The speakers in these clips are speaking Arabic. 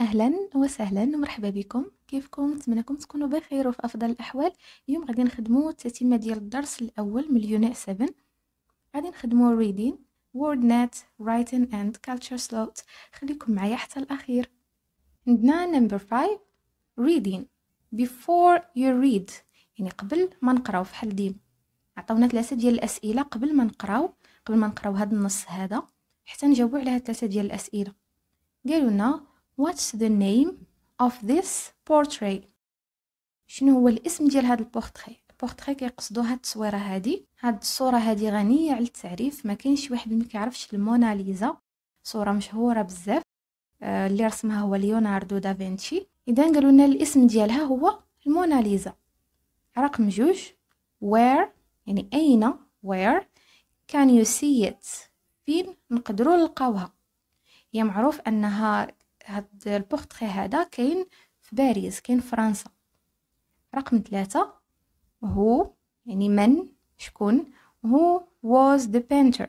اهلا وسهلا ومرحبا بكم كيفكم نتمنىكم تكونوا بخير وفي افضل الاحوال اليوم غادي نخدموا التتمه ديال الدرس الاول من اليونت 7 غادي نخدموا ريدين وورد نت رايتين اند كالتشر سلوت خليكم معايا حتى الاخير عندنا نمبر 5 ريدين بيفور يو ريد يعني قبل ما نقراو في حل ديما عطاونا ثلاثه ديال الاسئله قبل ما نقراو قبل ما نقراو هذا النص هذا حتى نجاوبوا على هاد ثلاثه ديال الاسئله قالوا لنا What's the name of this portrait شنو هو الاسم ديال هذا البورتري البورتري كيقصدوا هاد التصويره هادي هاد الصوره هادي غنيه على التعريف ما كاينش واحد ما كيعرفش الموناليزا صوره مشهوره بزاف آه، اللي رسمها هو ليوناردو دافنشي اذا قالوا لنا الاسم ديالها هو الموناليزا رقم جوج where يعني اين where كان يو سي ات فين نقدروا نلقاوها هي معروف انها هاد البورتري هذا كاين في باريس كاين في فرنسا رقم ثلاثة هو يعني من شكون هو was the painter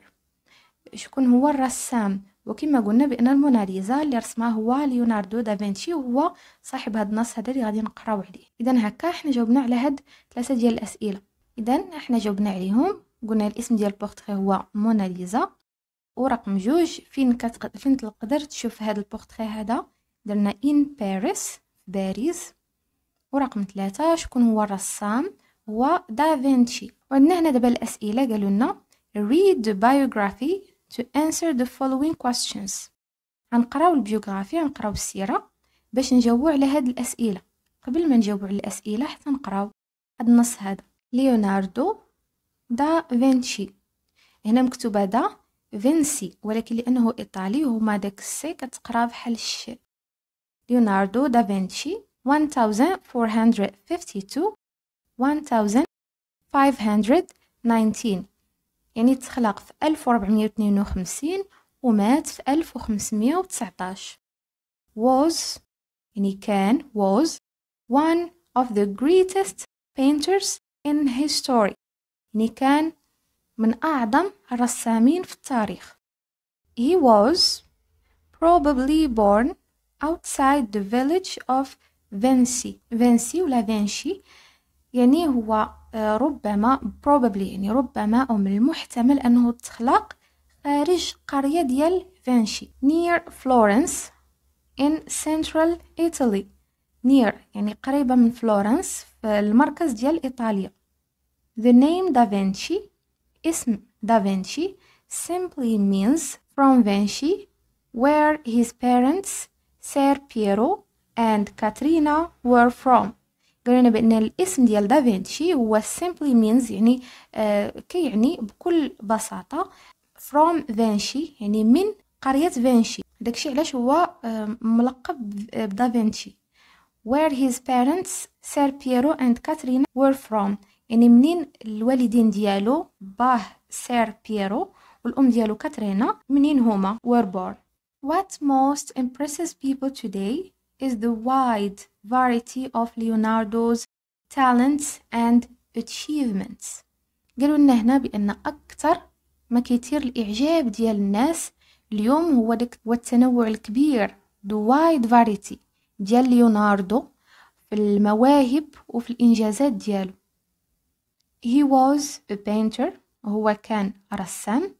شكون هو الرسام وكما قلنا بان الموناليزا اللي رسمها هو ليوناردو دافنشي وهو صاحب هاد النص هذا اللي غادي نقراو عليه اذا هكا احنا جاوبنا على هاد ثلاثه ديال الاسئله اذا احنا جاوبنا عليهم قلنا الاسم ديال البورتري هو موناليزا ورقم جوج فين كتق... فين تقدر تشوف هذا البورتري هذا درنا ان باريس باريس ورقم ثلاثة شكون هو الرسام هو دافينشي وعندنا هنا دابا الاسئله قالوا لنا read the biography to answer the following questions غنقراو البيوغرافي غنقراو السيره باش نجاوبوا على هاد الاسئله قبل ما نجاوبوا على الاسئله حتى نقراو هاد النص هذا ليوناردو دافينشي هنا مكتوبه دا فينسي ولكن لأنه إيطالي هما داك السي كتقرا بحال الش ليوناردو دافنشي 1452 1519 يعني تخلق في 1452 ومات في 1519 was يعني كان was one of the greatest painters in history يعني كان من أعظم الرسامين في التاريخ. He was probably born outside the village of Vinci. Vinci ولا Vinci يعني هو آه، ربما probably يعني ربما أو من المحتمل أنه تخلق خارج آه، قرية ديال Vinci near Florence in central Italy near يعني قريبة من فلورنس في المركز ديال إيطاليا the name Da Vinci Ism da Vinci simply means from Vinci, where his parents Ser Piero and Katrina were from. قالوا بأن الاسم ديال دافينشي هو simply means يعني كيعني كي بكل بساطة from Vinci يعني من قرية فينشي داكشي علاش هو ملقب بدافينشي where his parents Ser Piero and Katrina were from يعني منين الوالدين ديالو باه سير بيرو والام ديالو كاترينا منين هما were born what most impresses people today is the wide variety of leonardo's talents and achievements قالوا لنا هنا بان اكثر ما كيثير الاعجاب ديال الناس اليوم هو داك التنوع الكبير دو وايد فاريتي ديال ليوناردو في المواهب وفي الانجازات ديالو he was a painter هو كان رسام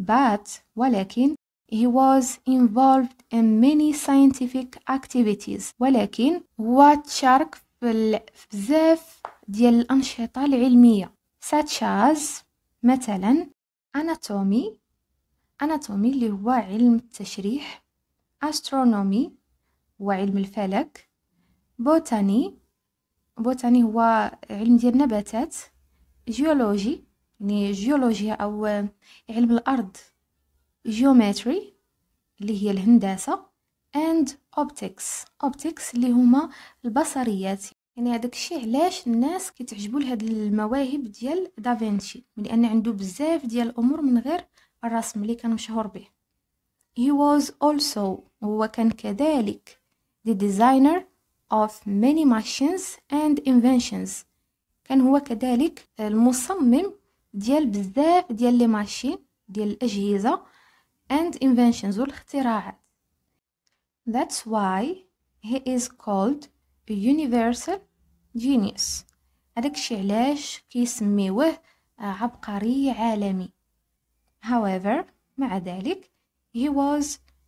but ولكن he was involved in many scientific activities ولكن هو تشارك في بزاف ديال الأنشطة العلمية such as مثلا anatomy anatomy اللي هو علم التشريح astronomy هو علم الفلك botany botany هو علم ديال النباتات جيولوجي يعني جيولوجيا أو آه، علم الأرض جيومتري اللي هي الهندسة اند اوبتكس اوبتكس اللي هما البصريات يعني هذاك الشيء علاش الناس كيتعجبوا لهاد المواهب ديال دافينشي لان عنده بزاف ديال الامور من غير الرسم اللي كان مشهور به he was also هو كان كذلك the designer of many machines and inventions كان هو كذلك المصمم ديال بزاف ديال لي ماشين ديال الاجهزه and inventions والاختراعات that's why he is called a universal genius هذاك الشيء علاش كيسميوه عبقري عالمي however مع ذلك he was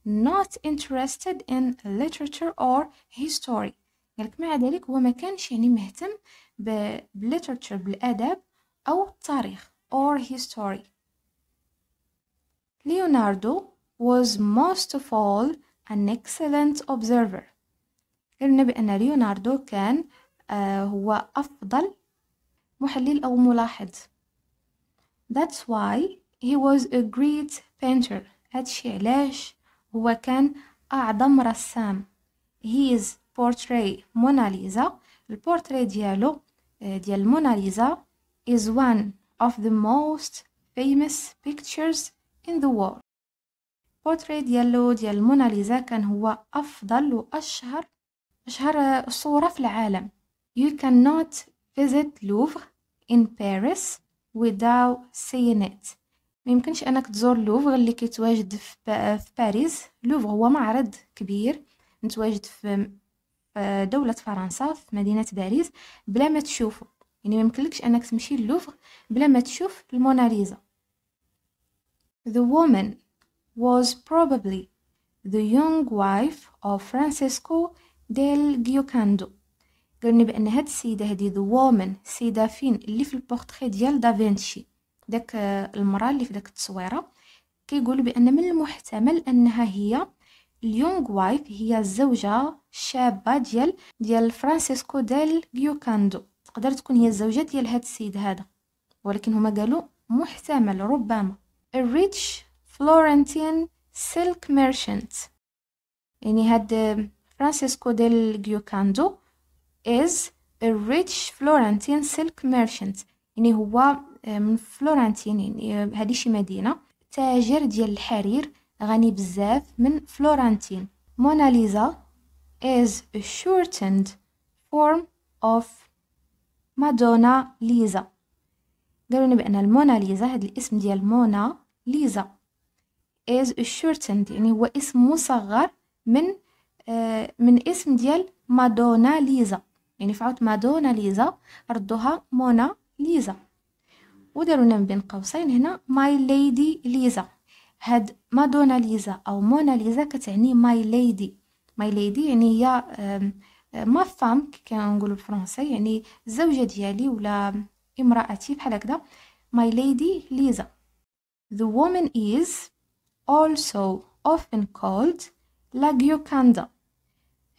not interested in literature or history قالك مع ذلك هو ما كانش يعني مهتم بالليترتشر بالأدب أو التاريخ or history ليوناردو was most of all an excellent observer قلنا بأن ليوناردو كان آه، هو أفضل محلل أو ملاحظ That's why he was a great painter هادشي علاش هو كان أعظم رسام His portrait موناليزا البورتري ديالو آه، ديال موناليزا is one of the most famous pictures in the world بورتري ديالو ديال موناليزا كان هو أفضل وأشهر أشهر صورة في العالم You cannot visit Louvre in Paris without seeing it ميمكنش انك تزور لوفر اللي كيتواجد في, باريس آه، لوفر هو معرض كبير متواجد في آه، دولة فرنسا في مدينة باريس بلا ما تشوفه يعني ما يمكنلكش انك تمشي للوفر بلا ما تشوف الموناليزا The woman was probably the young wife of Francisco del Giocando قالني بان هاد السيده هادي the woman السيده فين اللي في البورتري ديال دافينشي داك آه، المراه اللي في داك التصويره كيقول بان من المحتمل انها هي اليونغ وايف هي الزوجة الشابة ديال ديال فرانسيسكو ديل جيوكاندو تقدر تكون هي الزوجة ديال هاد السيد هذا ولكن هما قالوا محتمل ربما الريتش فلورنتين سيلك ميرشنت يعني هاد فرانسيسكو ديل جيوكاندو از الريتش فلورنتين سيلك ميرشنت يعني هو آه، من فلورنتين يعني آه، هادي شي مدينة تاجر ديال الحرير غني بزاف من فلورنتين موناليزا is a shortened form of مادونا ليزا قالوا لنا بأن الموناليزا هذا الاسم ديال مونا ليزا is a shortened يعني هو اسم مصغر من آه من اسم ديال مادونا ليزا يعني فعوت مادونا ليزا ردوها مونا ليزا ودارونا من بين قوسين هنا ماي ليدي ليزا هاد مادوناليزا او موناليزا كتعني ماي ليدي ماي ليدي يعني هي ما فام كنقولوا بالفرنسي يعني الزوجه ديالي ولا امراتي بحال هكذا ماي ليدي ليزا the woman is also often called لا جيوكاندا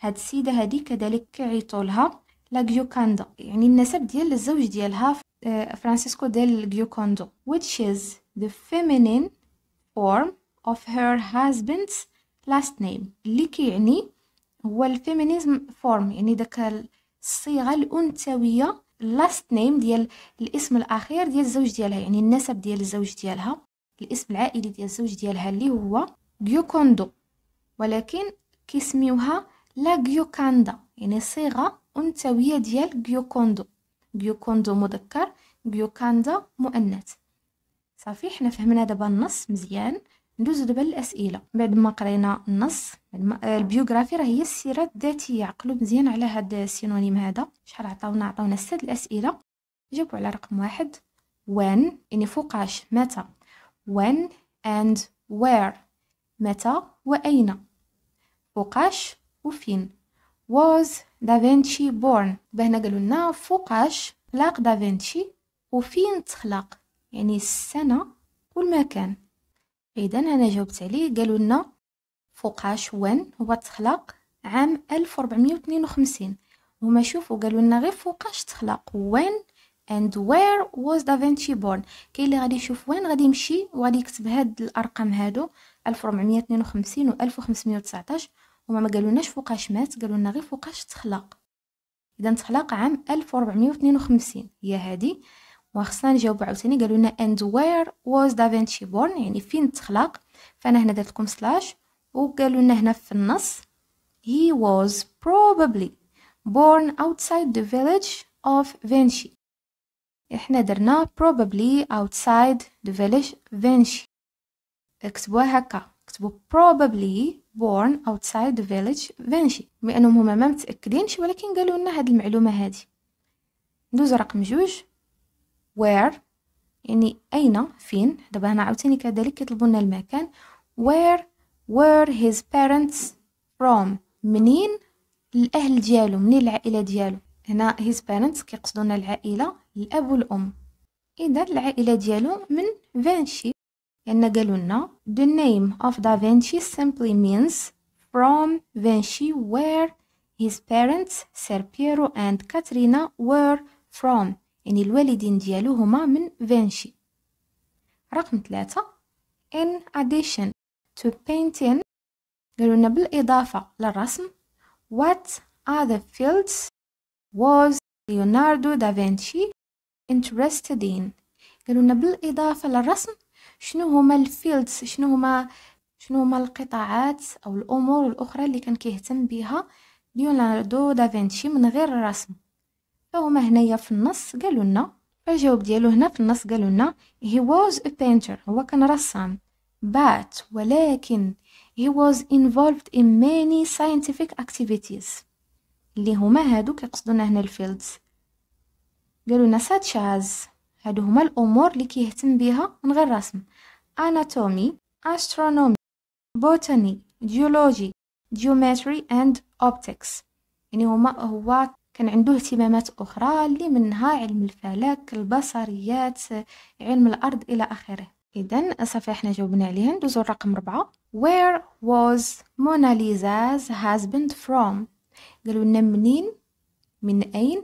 هاد السيده هادي كذلك كيعيطوا لها لا جيوكاندا يعني النسب ديال الزوج ديالها آه، فرانسيسكو ديل جيوكوندو which is the feminine form of her husband's last name اللي كيعني هو الفيمينيزم فورم يعني داك الصيغه الانثويه last name ديال الاسم الاخير ديال الزوج ديالها يعني النسب ديال الزوج ديالها الاسم العائلي ديال الزوج ديالها اللي هو جيوكوندو ولكن كيسميوها لا جيوكاندا يعني صيغه انثويه ديال جيوكوندو جيوكوندو مذكر جيوكاندا مؤنث صافي حنا فهمنا دابا النص مزيان ندوزو دابا للاسئله بعد ما قرينا النص آه، البيوغرافي راه هي السيره الذاتيه عقلوا مزيان على هاد السينونيم هذا شحال عطاونا عطاونا ست الاسئله جاوبوا على رقم واحد when يعني فوقاش متى when and where متى واين فوقاش وفين was دافنشي born بهنا قالوا لنا فوقاش خلق دافنشي وفين تخلق يعني السنة والمكان إذن أنا جاوبت عليه قالوا لنا فوقاش وين هو تخلق عام 1452 هما شوفوا قالوا لنا غير فوقاش تخلق وين and where was da Vinci born كاين اللي غادي يشوف وين غادي يمشي وغادي يكتب هاد الارقام هادو 1452 و 1519 هما ما لناش فوقاش مات قالوا لنا غير فوقاش تخلق اذا تخلق عام 1452 هي هادي وخصنا نجاوب عاوتاني قالوا لنا and where was دافينشي born يعني فين تخلق فانا هنا درت لكم سلاش وقالوا لنا هنا في النص he was probably born outside the village of Vinci احنا درنا probably outside the village Vinci اكتبوها هكا اكتبوا probably born outside the village Vinci بانهم هما ما متاكدينش ولكن قالوا لنا هاد المعلومه هادي ندوز رقم جوج where يعني أين فين دابا هنا عاوتاني كذلك كيطلبوا لنا المكان where were his parents from منين الأهل ديالو منين العائلة ديالو هنا his parents كيقصدونا العائلة الأب والأم إذا العائلة ديالو من فانشي لأن قالوا لنا the name of Da Vinci simply means from Vinci where his parents Ser Piero and Caterina were from يعني الوالدين ديالو هما من فينشي رقم ثلاثة in addition to painting قالوا لنا بالإضافة للرسم what other fields was ليوناردو دافنشي interested in قالوا لنا بالإضافة للرسم شنو هما الفيلدز شنو هما شنو هما القطاعات أو الأمور الأخرى اللي كان كيهتم بها ليوناردو دافنشي من غير الرسم فهما هنايا في النص قالوا لنا الجواب ديالو هنا في النص قالوا لنا he was a painter هو كان رسام but ولكن he was involved in many scientific activities اللي هما هادو كيقصدونا هنا الفيلدز قالوا لنا such as هادو هما الامور اللي كيهتم بها من غير رسم anatomy astronomy botany geology geometry and optics يعني هما هو كان عنده اهتمامات أخرى اللي منها علم الفلك البصريات علم الأرض إلى آخره إذا صافي حنا جاوبنا عليها ندوزو الرقم ربعة Where was Mona Lisa's husband from قالوا لنا منين من أين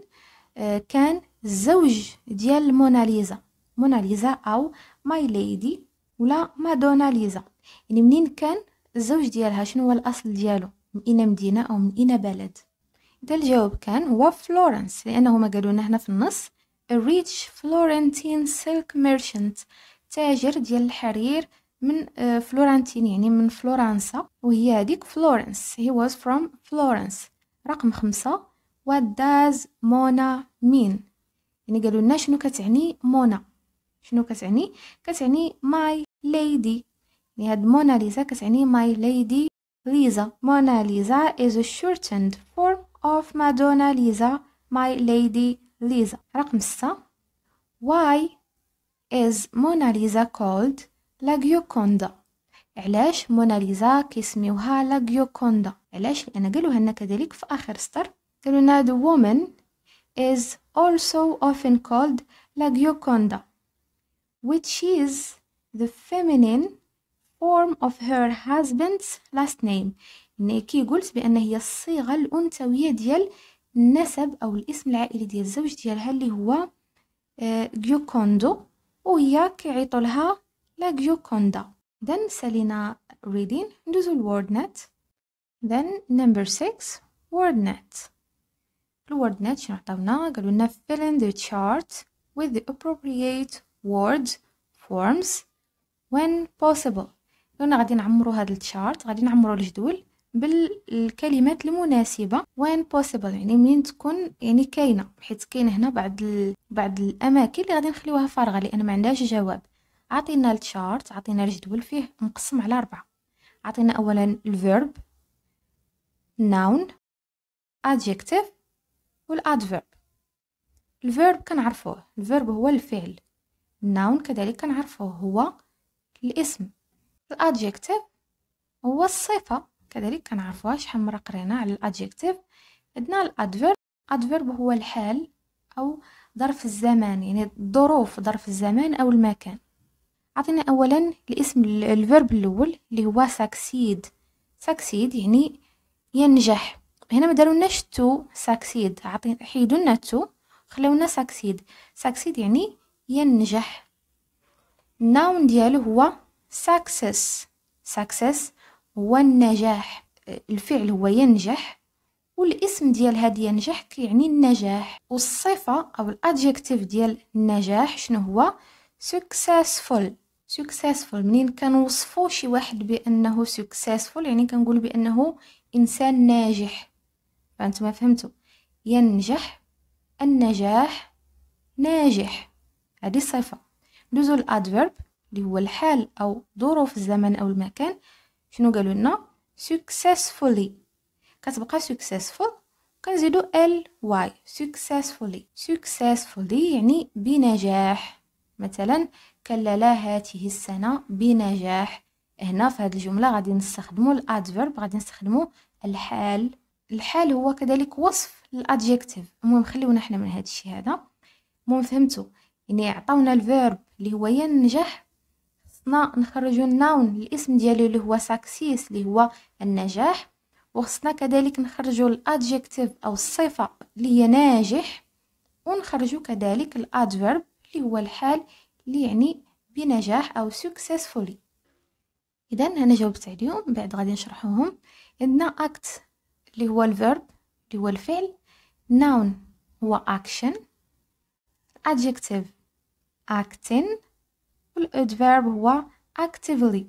آه، كان الزوج ديال موناليزا موناليزا أو ماي ليدي ولا مادونا ليزا يعني منين كان الزوج ديالها شنو هو الأصل ديالو من أين مدينة أو من أين بلد ده الجواب كان هو فلورنس لأنه ما قالوا هنا في النص a rich Florentine silk merchant تاجر ديال الحرير من آه، فلورنتين يعني من فلورنسا وهي هذيك فلورنس he was from Florence رقم خمسة what does Mona mean يعني قالوا لنا شنو كتعني مونا شنو كتعني كتعني my lady يعني هاد موناليزا كتعني my lady ليزا موناليزا is a shortened form of Madonna Lisa My Lady Lisa رقم 6 Why is Mona Lisa called La Gioconda علاش موناليزا كيسميوها لا جيوكوندا علاش لان قالوا لنا كذلك في اخر سطر قالوا لنا the woman is also often called La Gioconda which is the feminine form of her husband's last name كي قلت بان هي الصيغه الانثويه ديال النسب او الاسم العائلي ديال الزوج ديالها اللي هو آه، جيوكوندو وهي كيعيطوا لها لا جيوكوندا then سالينا ريدين ندوزو نت then نمبر 6 وردنت نت شنو عطاونا قالوا لنا fill in the chart with the appropriate word forms when possible قلنا غادي نعمرو هاد التشارت غادي نعمرو الجدول بالكلمات المناسبة وين بوسيبل يعني منين تكون يعني كاينة حيت كاين هنا بعض ال... بعض الأماكن اللي غادي نخليوها فارغة لأن ما عندهاش جواب عطينا التشارت عطينا الجدول فيه مقسم على أربعة عطينا أولا الفيرب ناون adjective والادفيرب الفيرب كنعرفوه الفيرب هو الفعل الناون كذلك كنعرفوه هو الاسم الادجكتيف هو الصفه كذلك كنعرفوها شحال مرة قرينا على الادجكتيف عندنا الادفيرب ادفيرب هو الحال او ظرف الزمان يعني الظروف ظرف الزمان او المكان عطينا اولا الاسم الفيرب الاول اللي هو ساكسيد ساكسيد يعني ينجح هنا ما دارولناش تو ساكسيد عطينا حيدو لنا تو خلونا ساكسيد ساكسيد يعني ينجح الناون ديالو هو ساكسس ساكسس هو النجاح الفعل هو ينجح والاسم ديال هاد ينجح كيعني النجاح والصفة أو الأدجكتيف ديال النجاح شنو هو successful successful منين كنوصفو شي واحد بأنه successful يعني كنقول بأنه إنسان ناجح فأنتم فهمتوا ينجح النجاح ناجح هذه صفة ندوزو الأدفيرب اللي هو الحال أو ظروف الزمن أو المكان شنو قالوا لنا successfully كتبقى successful كنزيدو ال واي successfully successfully يعني بنجاح مثلا كلل هاته السنة بنجاح هنا في هذه الجملة غادي نستخدمو الادفيرب غادي نستخدمو الحال الحال هو كذلك وصف الادجيكتيف المهم خليونا حنا من هذا الشيء هذا المهم فهمتوا يعني عطاونا الفيرب اللي هو ينجح خصنا نخرجو الناون الاسم ديالو اللي هو ساكسيس اللي هو النجاح وخصنا كذلك نخرجو الادجكتيف او الصفه اللي هي ناجح ونخرجو كذلك الادفيرب اللي هو الحال اللي يعني بنجاح او سكسسفولي اذا انا جاوبت عليهم بعد غادي نشرحوهم عندنا اكت اللي هو الفيرب اللي هو الفعل ناون هو اكشن adjective اكتين والادفيرب هو actively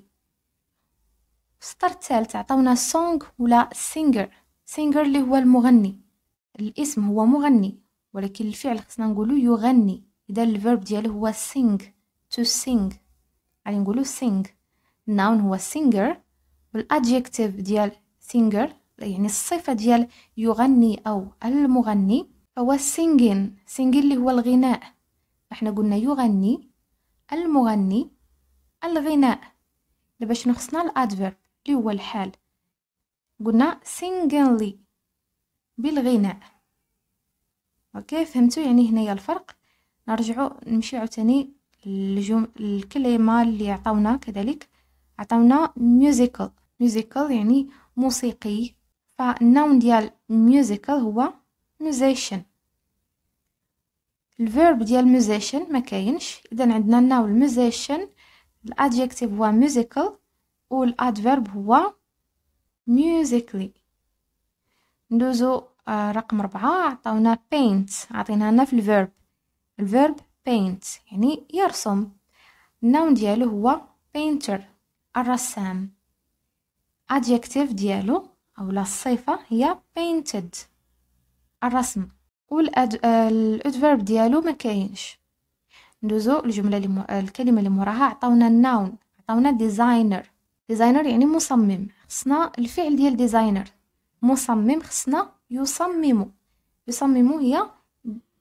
السطر الثالث عطاونا song ولا singer singer اللي هو المغني الاسم هو مغني ولكن الفعل خصنا نقولو يغني اذا الفيرب ديالو هو sing to sing غادي نقولو sing الناون هو singer والادجكتيف ديال singer يعني الصفه ديال يغني او المغني هو singing singing اللي هو الغناء احنا قلنا يغني المغني الغناء دابا شنو خصنا الادفيرب اللي هو الحال قلنا سينغلي بالغناء اوكي فهمتوا يعني هنايا الفرق نرجعوا نمشي عاوتاني للجم... الكلمه اللي عطاونا كذلك عطاونا ميوزيكال ميوزيكال يعني موسيقي فالنون ديال ميوزيكال هو musician الفيرب ديال musician ما كاينش اذا عندنا ناول musician الادجكتيف هو musical والادفيرب هو musically ندوزو آه، رقم ربعة عطاونا paint هنا في الفيرب الفيرب paint يعني يرسم الناون ديالو هو painter الرسام adjective ديالو أو الصفة هي painted الرسم والادفيرب آه، ديالو ما كاينش ندوزو الجمله اللي مو... الكلمه اللي موراها عطاونا الناون عطاونا ديزاينر ديزاينر يعني مصمم خصنا الفعل ديال ديزاينر مصمم خصنا يصمم يصمم هي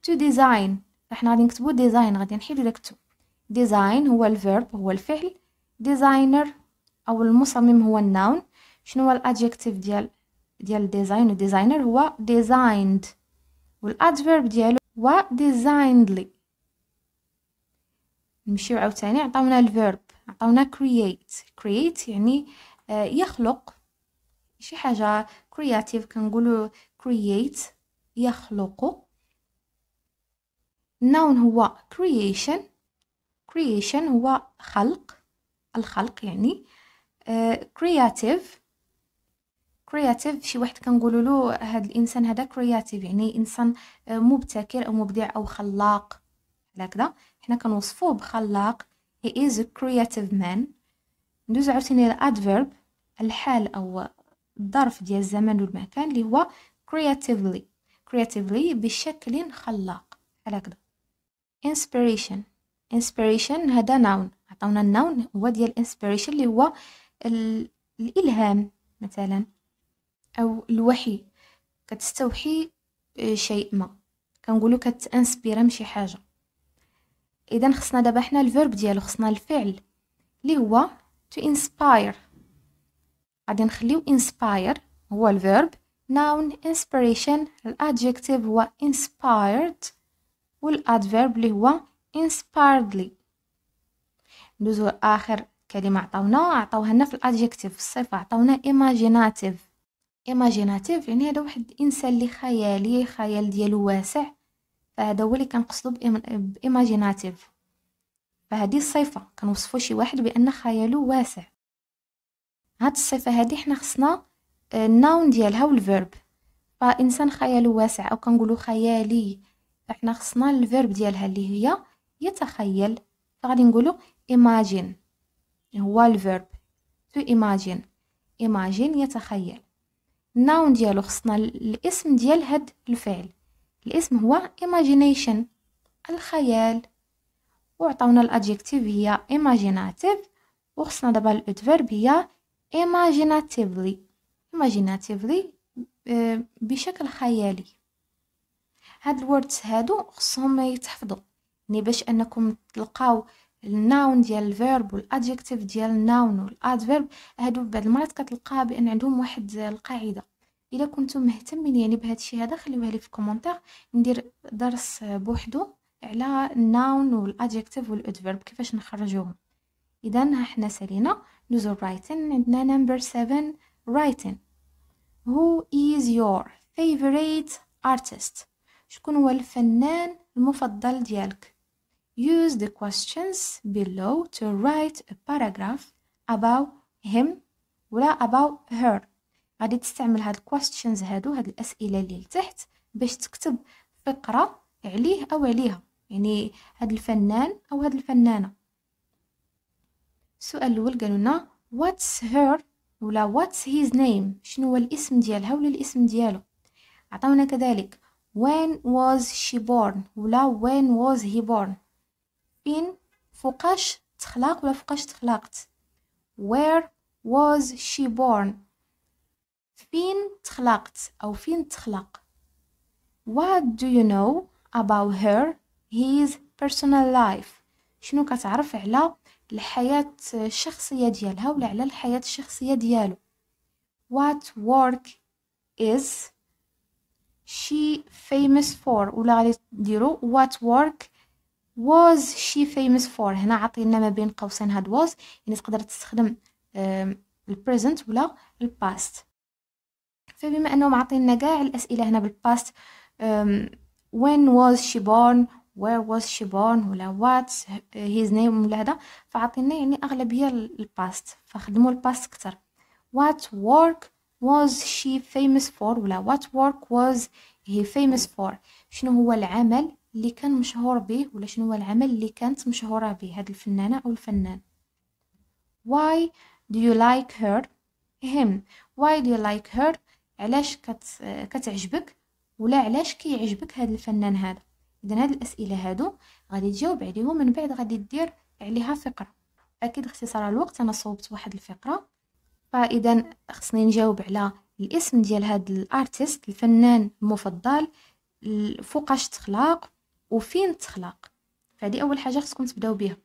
تو ديزاين احنا غادي نكتبو ديزاين غادي نحيدو داك تو ديزاين هو الفيرب هو الفعل ديزاينر او المصمم هو الناون شنو هو الادجكتيف ديال ديال ديزاين وديزاينر هو ديزايند والادفيرب ديالو هو ديزايندلي نمشيو عاوتاني عطاونا الفيرب عطاونا create create يعني آه، يخلق شي حاجه creative كنقولوا create يخلق النون هو creation creation هو خلق الخلق يعني آه، creative كرياتيف شي واحد كنقولوا له هذا الانسان هذا كرياتيف يعني انسان آه، مبتكر او مبدع او خلاق هكذا حنا كنوصفوه بخلاق he is a creative man ندوز عاوتاني الادفيرب الحال او الظرف ديال الزمان والمكان اللي هو creatively creatively بشكل خلاق هكذا inspiration inspiration هذا ناون عطاونا النون هو ديال inspiration اللي هو الالهام مثلا أو الوحي كتستوحي آه، شيء ما كنقولو كتانسبيرا من شي حاجه اذا خصنا دابا حنا الفيرب ديالو خصنا الفعل اللي هو تو انسباير غادي نخليو انسباير هو الفيرب ناون inspiration الادجكتيف هو inspired والادفيرب اللي هو انسبايردلي ندوزو اخر كلمه عطاونا عطاوها لنا في الادجكتيف الصفه عطاونا imaginative ايماجيناتيف يعني هذا واحد الانسان اللي خيالي الخيال ديالو واسع فهذا هو اللي كنقصدو بايماجيناتيف فهذه الصفه كنوصفو شي واحد بان خيالو واسع هاد الصفه هذه حنا خصنا الناون آه، ديالها والفيرب فانسان خيالو واسع او كنقولو خيالي فحنا خصنا الفيرب ديالها اللي هي يتخيل فغادي نقولو imagine هو الفيرب تو imagine imagine يتخيل الناون ديالو خصنا الاسم ديال هاد الفعل الاسم هو imagination الخيال وعطاونا الادجكتيف هي imaginative وخصنا دابا الادفيرب هي imaginatively imaginatively آه، بشكل خيالي هاد الوردز هادو خصهم يتحفظوا يعني باش انكم تلقاو الناون ديال الفيرب والادجكتيف ديال الناون والادفيرب هادو بعض المرات كتلقاها بان عندهم واحد القاعده الا كنتم مهتمين يعني بهذا الشيء هذا خليوه لي في الكومونتير ندير درس بوحدو على الناون والادجكتيف والادفيرب كيفاش نخرجوهم اذا ها حنا سالينا ندوزو رايتين عندنا نمبر 7 رايتين who is your favorite artist شكون هو الفنان المفضل ديالك Use the questions below to write a paragraph about him ولا about her غادي تستعمل هاد questions هادو هاد الأسئلة اللي لتحت باش تكتب فقرة عليه أو عليها يعني هاد الفنان أو هاد الفنانة السؤال الأول قالوا لنا what's her ولا what's his name شنو هو الاسم ديالها ولا الاسم ديالو عطاونا كذلك when was she born ولا when was he born فين فوقاش تخلق ولا فوقاش تخلقت where was she born فين تخلقت أو فين تخلق what do you know about her his personal life شنو كتعرف على الحياة الشخصية ديالها ولا على الحياة الشخصية ديالو what work is she famous for ولا غادي ديرو what work was she famous for هنا عطينا ما بين قوسين هاد was يعني تقدر تستخدم البريزنت ولا الباست فبما انهم عطينا كاع الاسئله هنا بالباست when was she born where was she born ولا what his name ولا هذا فعطينا يعني اغلبيه الباست فخدموا الباست اكثر what work was she famous for ولا what work was he famous for شنو هو العمل اللي كان مشهور به ولا شنو هو العمل اللي كانت مشهورة به هاد الفنانة أو الفنان why do you like her him why do you like her علاش كت... كتعجبك ولا علاش كيعجبك هاد الفنان هذا اذا هاد الاسئله هادو غادي تجاوب عليهم من بعد غادي دير عليها فقره اكيد اختصار الوقت انا صوبت واحد الفقره فاذا خصني نجاوب على الاسم ديال هاد الارتست الفنان المفضل فوقاش تخلق وفين تخلق فهذه اول حاجه خصكم تبداو بها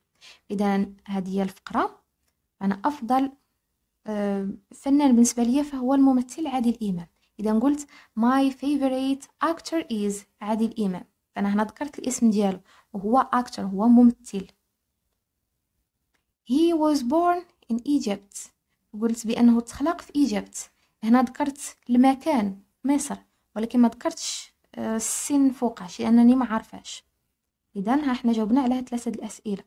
اذا هذه هي الفقره انا افضل آه، فنان بالنسبه لي فهو الممثل عادل امام اذا قلت my favorite actor is عادل امام فانا هنا ذكرت الاسم ديالو وهو اكتر هو ممثل he was born in Egypt قلت بأنه تخلق في إيجيبت هنا ذكرت المكان مصر ولكن ما ذكرتش آه، السن فوقاش لانني ما عارفاش اذا ها حنا جاوبنا على ثلاثه الاسئله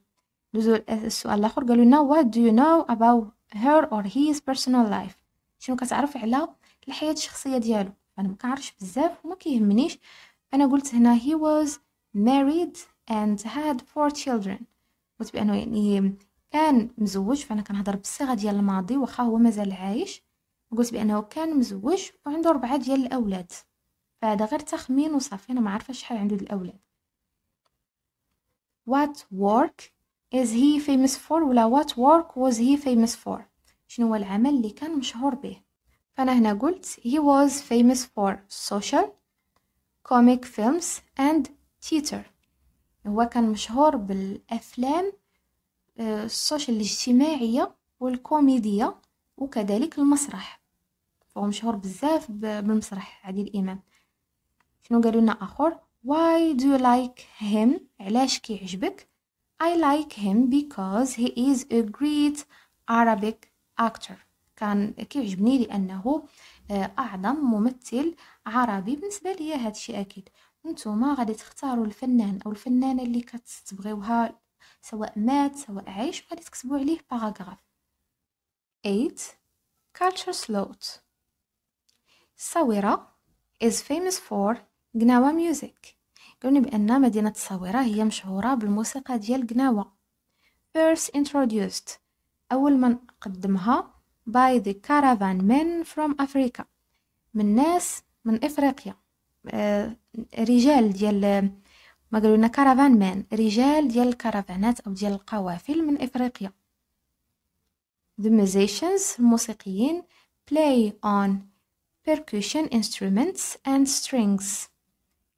دوزو السؤال الاخر قالوا لنا وات دو يو نو اباو هير اور هيز بيرسونال لايف شنو كتعرف على الحياه الشخصيه ديالو انا ما كنعرفش بزاف وما كيهمنيش انا قلت هنا he was married and had four children قلت بانه يعني كان مزوج فانا كنهضر بالصيغه ديال الماضي واخا هو مازال عايش قلت بانه كان مزوج وعنده اربعه ديال الاولاد فهذا غير تخمين وصافي انا ما عارفه شحال عندي الاولاد what work is he famous for ولا what work was he famous for شنو هو العمل اللي كان مشهور به فانا هنا قلت he was famous for social comic films and theater هو كان مشهور بالافلام آه، السوشيال الاجتماعيه والكوميديا وكذلك المسرح فهو مشهور بزاف بالمسرح عادل امام شنو قالوا لنا آخر Why do you like him علاش كيعجبك I like him because he is a great Arabic actor كان كيعجبني لأنه آه، أعظم ممثل عربي بالنسبة ليا هذا الشيء أكيد نتوما غادي تختاروا الفنان أو الفنانة اللي كتبغيوها سواء مات سواء عايش غادي تكتبوا عليه باراغراف 8 culture slot الصويره is famous for قناوة ميوزيك قالوني بأن مدينة الصويره هي مشهورة بالموسيقى ديال قناوة first introduced أول من قدمها by the caravan men from Africa من ناس من إفريقيا رجال ديال ما قالوا لنا كارافان مان رجال ديال الكارافانات أو ديال القوافل من إفريقيا The musicians الموسيقيين play on percussion instruments and strings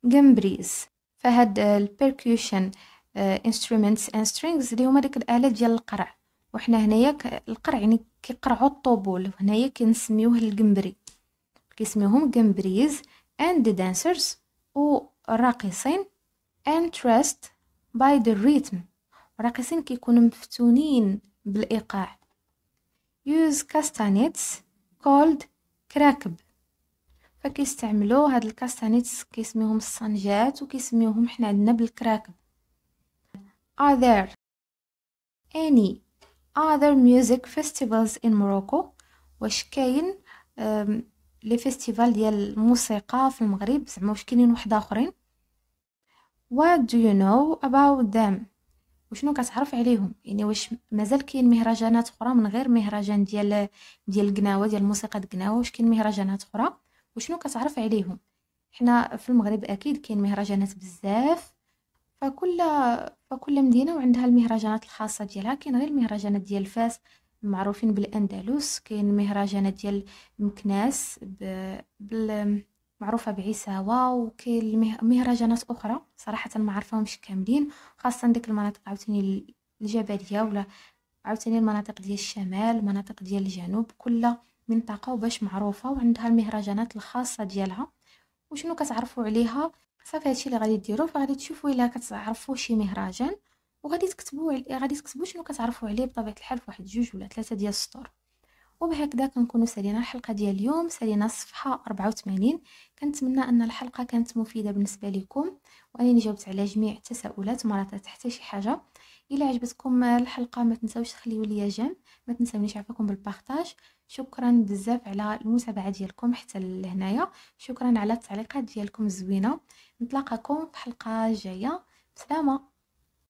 جمبريز فهاد البيركيوشن انسترومنتس اند سترينجز اللي هما ديك الالات ديال القرع وحنا هنايا القرع يعني كيقرعوا الطبول وهنايا كنسميوه الجمبري كيسميوهم جمبريز اند دانسرز اند تراست باي ذا ريتم الراقصين كيكونوا مفتونين بالايقاع use castanets called كراكب فكيستعملوا هاد الكاستانيتس كيسميوهم الصنجات وكيسميوهم حنا عندنا بالكراكب Are there any other music festivals in Morocco واش كاين لي فيستيفال ديال الموسيقى في المغرب زعما واش كاينين واحد اخرين what do you know about them وشنو كتعرف عليهم يعني واش مازال كاين مهرجانات اخرى من غير مهرجان ديال ديال القناوه ديال موسيقى القناوه واش كاين مهرجانات اخرى وشنو كتعرف عليهم حنا في المغرب اكيد كاين مهرجانات بزاف فكل فكل مدينه وعندها المهرجانات الخاصه ديالها كاين غير المهرجانات ديال فاس معروفين بالاندلس كاين مهرجانات ديال مكناس بال معروفه بعساوه وكاين مهرجانات اخرى صراحه ما عرفهمش كاملين خاصه ديك المناطق عاوتاني الجبليه ولا عاوتاني المناطق ديال الشمال مناطق ديال الجنوب كلها منطقة وباش معروفة وعندها المهرجانات الخاصة ديالها وشنو كتعرفوا عليها صافي هادشي اللي غادي ديروه فغادي تشوفوا الا كتعرفوا شي مهرجان وغادي تكتبوا غادي تكتبوا شنو كتعرفوا عليه بطبيعه الحال فواحد جوج ولا ثلاثه ديال السطور وبهكذا كنكونوا سالينا الحلقه ديال اليوم سالينا الصفحه 84 كنتمنى ان الحلقه كانت مفيده بالنسبه لكم وانني جاوبت على جميع التساؤلات وما رات حتى شي حاجه الا عجبتكم الحلقه ما تنساوش تخليو ليا جيم ما تنساونيش عفاكم بالبارطاج شكرا بزاف على المتابعه ديالكم حتى لهنايا شكرا على التعليقات ديالكم الزوينه نتلاقاكم في حلقه جايه بسلامه